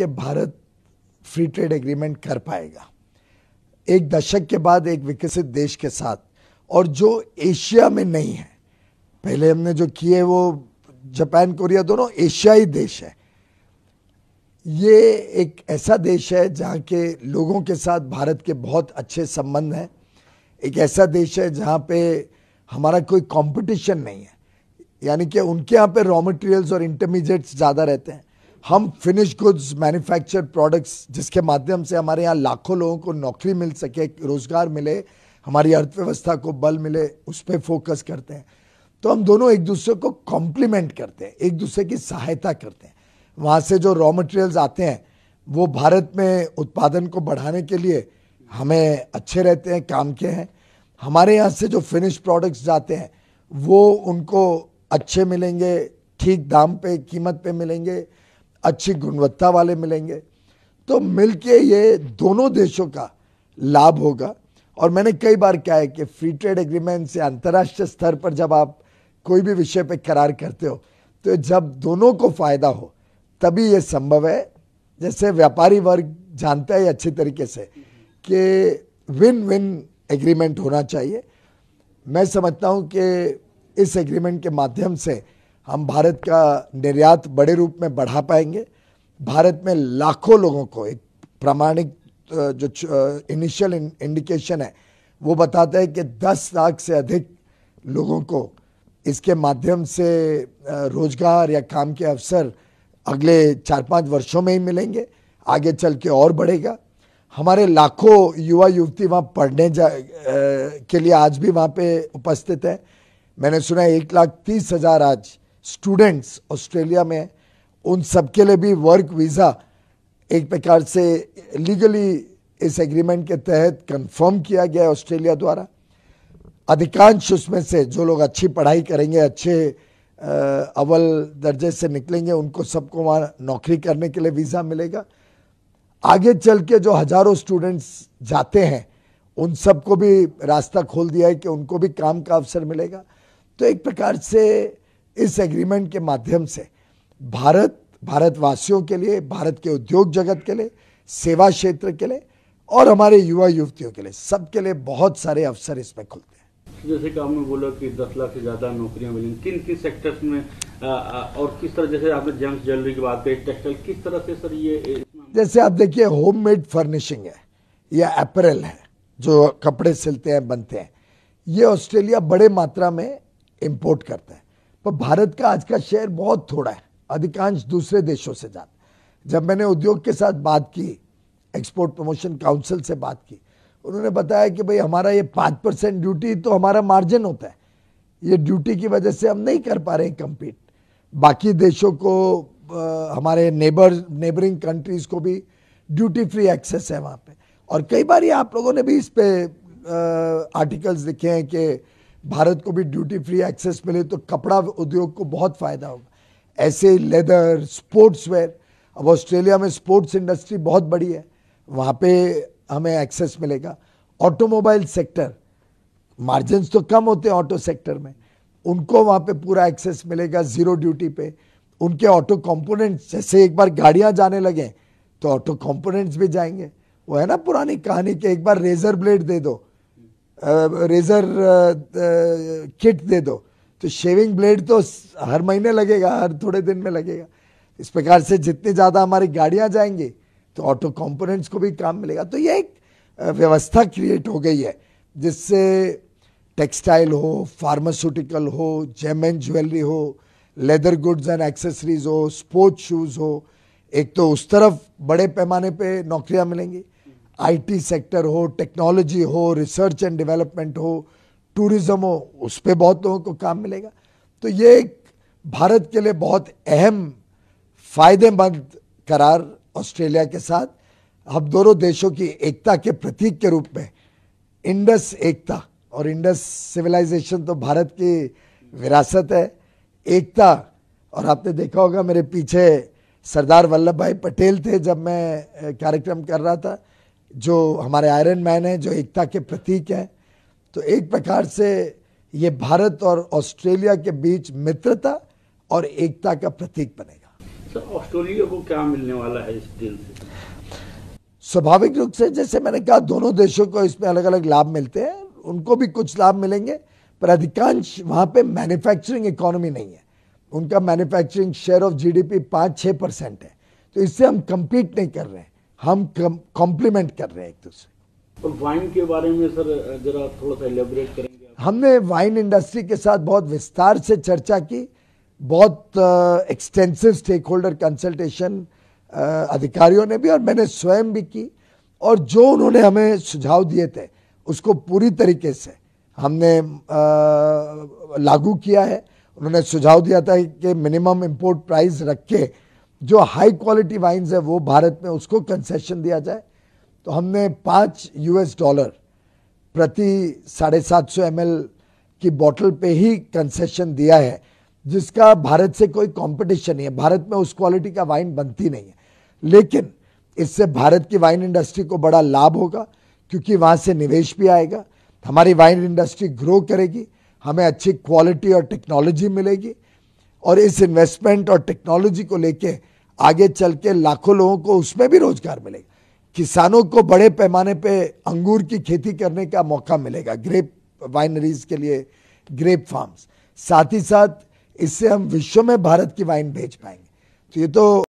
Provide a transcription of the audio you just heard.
कि Bharat free trade agreement कर पाएगा एक दशक के बाद एक विकसित देश के साथ और जो एशिया में नहीं है पहले हमने जो किए वो जापान कोरिया दोनों एशियाई देश है ये एक ऐसा देश है जहाँ के लोगों के साथ भारत के बहुत अच्छे संबंध हैं एक ऐसा देश है जहाँ पे हमारा कोई कंपटीशन नहीं है यानी कि उनके यहाँ पे रॉ मटेरियल्स और इंटरमीडिएट्स ज़्यादा रहते हैं हम फिनिश गुड्स मैन्युफैक्चर प्रोडक्ट्स जिसके माध्यम से हमारे यहाँ लाखों लोगों को नौकरी मिल सके रोज़गार मिले हमारी अर्थव्यवस्था को बल मिले उस पर फोकस करते हैं तो हम दोनों एक दूसरे को कॉम्प्लीमेंट करते हैं एक दूसरे की सहायता करते हैं वहाँ से जो रॉ मटेरियल्स आते हैं वो भारत में उत्पादन को बढ़ाने के लिए हमें अच्छे रहते हैं काम के हैं हमारे यहाँ से जो फिनिश प्रोडक्ट्स जाते हैं वो उनको अच्छे मिलेंगे ठीक दाम पे कीमत पे मिलेंगे अच्छी गुणवत्ता वाले मिलेंगे तो मिलके ये दोनों देशों का लाभ होगा और मैंने कई बार कहा है कि फ्री ट्रेड एग्रीमेंट से अंतर्राष्ट्रीय स्तर पर जब आप कोई भी विषय पर करार करते हो तो जब दोनों को फ़ायदा हो तभी यह संभव है जैसे व्यापारी वर्ग जानता है अच्छे तरीके से कि विन विन एग्रीमेंट होना चाहिए मैं समझता हूँ कि इस एग्रीमेंट के माध्यम से हम भारत का निर्यात बड़े रूप में बढ़ा पाएंगे भारत में लाखों लोगों को एक प्रामाणिक जो इनिशियल इंडिकेशन है वो बताता है कि 10 लाख से अधिक लोगों को इसके माध्यम से रोजगार या काम के अवसर अगले चार पाँच वर्षों में ही मिलेंगे आगे चल के और बढ़ेगा हमारे लाखों युवा युवती वहाँ पढ़ने जा के लिए आज भी वहाँ पे उपस्थित हैं मैंने सुना है एक लाख तीस हज़ार आज स्टूडेंट्स ऑस्ट्रेलिया में उन सब के लिए भी वर्क वीज़ा एक प्रकार से लीगली इस एग्रीमेंट के तहत कंफर्म किया गया है ऑस्ट्रेलिया द्वारा अधिकांश उसमें से जो लोग अच्छी पढ़ाई करेंगे अच्छे अव्वल दर्जे से निकलेंगे उनको सबको वहाँ नौकरी करने के लिए वीज़ा मिलेगा आगे चल के जो हज़ारों स्टूडेंट्स जाते हैं उन सबको भी रास्ता खोल दिया है कि उनको भी काम का अवसर मिलेगा तो एक प्रकार से इस एग्रीमेंट के माध्यम से भारत भारतवासियों के लिए भारत के उद्योग जगत के लिए सेवा क्षेत्र के लिए और हमारे युवा युवतियों के लिए सबके लिए बहुत सारे अवसर इसमें खुलते हैं जैसे कि आपने बोला कि दस लाख से ज़्यादा नौकरियां मिली किन किन सेक्टर्स में आ, और किस तरह जैसे आपने जेम्स ज्वेलरी की बात करी टेक्सटाइल किस तरह से सर ये जैसे आप देखिए होम मेड फर्निशिंग है या अप्रैल है जो कपड़े सिलते हैं बनते हैं ये ऑस्ट्रेलिया बड़े मात्रा में इम्पोर्ट करता है पर भारत का आज का शेयर बहुत थोड़ा है अधिकांश दूसरे देशों से ज्यादा जब मैंने उद्योग के साथ बात की एक्सपोर्ट प्रमोशन काउंसिल से बात की उन्होंने बताया कि भाई हमारा ये पाँच परसेंट ड्यूटी तो हमारा मार्जिन होता है ये ड्यूटी की वजह से हम नहीं कर पा रहे हैं कम्पीट बाकी देशों को आ, हमारे नेबर नेबरिंग कंट्रीज़ को भी ड्यूटी फ्री एक्सेस है वहाँ पे और कई बार ये आप लोगों ने भी इस पर आर्टिकल्स लिखे हैं कि भारत को भी ड्यूटी फ्री एक्सेस मिले तो कपड़ा उद्योग को बहुत फ़ायदा होगा ऐसे लेदर स्पोर्ट्स वेयर अब ऑस्ट्रेलिया में स्पोर्ट्स इंडस्ट्री बहुत बड़ी है वहाँ पे हमें एक्सेस मिलेगा ऑटोमोबाइल सेक्टर मार्जिनस तो कम होते हैं ऑटो सेक्टर में उनको वहाँ पे पूरा एक्सेस मिलेगा ज़ीरो ड्यूटी पे उनके ऑटो कंपोनेंट्स जैसे एक बार गाड़ियाँ जाने लगें तो ऑटो कंपोनेंट्स भी जाएंगे वो है ना पुरानी कहानी के एक बार रेजर ब्लेड दे दो रेज़र किट दे दो तो शेविंग ब्लेड तो हर महीने लगेगा हर थोड़े दिन में लगेगा इस प्रकार से जितनी ज़्यादा हमारी गाड़ियाँ जाएंगी तो ऑटो कंपोनेंट्स को भी काम मिलेगा तो ये एक व्यवस्था क्रिएट हो गई है जिससे टेक्सटाइल हो फार्मास्यूटिकल हो जेम एंड ज्वेलरी हो लेदर गुड्स एंड एक्सेसरीज हो स्पोर्ट्स शूज़ हो एक तो उस तरफ बड़े पैमाने पे नौकरियां मिलेंगी आईटी सेक्टर हो टेक्नोलॉजी हो रिसर्च एंड डेवलपमेंट हो टूरिज़्म हो उस पर बहुत लोगों को काम मिलेगा तो ये एक भारत के लिए बहुत अहम फ़ायदेमंद करार ऑस्ट्रेलिया के साथ हम दोनों देशों की एकता के प्रतीक के रूप में इंडस एकता और इंडस सिविलाइजेशन तो भारत की विरासत है एकता और आपने देखा होगा मेरे पीछे सरदार वल्लभ भाई पटेल थे जब मैं कार्यक्रम कर रहा था जो हमारे आयरन मैन है जो एकता के प्रतीक है तो एक प्रकार से ये भारत और ऑस्ट्रेलिया के बीच मित्रता और एकता का प्रतीक बनेगा तो ऑस्ट्रेलिया को क्या मिलने वाला है इस दिन से स्वाभाविक रूप से जैसे मैंने कहा दोनों देशों को इसमें अलग अलग लाभ मिलते हैं उनको भी कुछ लाभ मिलेंगे पर अधिकांश वहाँ पे मैन्युफैक्चरिंग इकोनॉमी नहीं है उनका मैन्युफैक्चरिंग शेयर ऑफ जीडीपी पाँच छः परसेंट है तो इससे हम कंपीट नहीं कर रहे हैं हम कॉम्प्लीमेंट कर रहे हैं एक दूसरे और वाइन के बारे में सर जरा थोड़ा सा एलेबरेट करेंगे हमने वाइन इंडस्ट्री के साथ बहुत विस्तार से चर्चा की बहुत एक्सटेंसिव स्टेक होल्डर कंसल्टेशन अधिकारियों ने भी और मैंने स्वयं भी की और जो उन्होंने हमें सुझाव दिए थे उसको पूरी तरीके से हमने आ, लागू किया है उन्होंने सुझाव दिया था कि मिनिमम इम्पोर्ट प्राइस रख के जो हाई क्वालिटी वाइन्स है वो भारत में उसको कंसेशन दिया जाए तो हमने पाँच यूएस डॉलर प्रति साढ़े सात सौ एम की बॉटल पे ही कंसेशन दिया है जिसका भारत से कोई कंपटीशन नहीं है भारत में उस क्वालिटी का वाइन बनती नहीं है लेकिन इससे भारत की वाइन इंडस्ट्री को बड़ा लाभ होगा क्योंकि वहाँ से निवेश भी आएगा हमारी वाइन इंडस्ट्री ग्रो करेगी हमें अच्छी क्वालिटी और टेक्नोलॉजी मिलेगी और इस इन्वेस्टमेंट और टेक्नोलॉजी को लेके आगे चल के लाखों लोगों को उसमें भी रोजगार मिलेगा किसानों को बड़े पैमाने पे अंगूर की खेती करने का मौका मिलेगा ग्रेप वाइनरीज के लिए ग्रेप फार्म्स साथ ही साथ इससे हम विश्व में भारत की वाइन भेज पाएंगे तो ये तो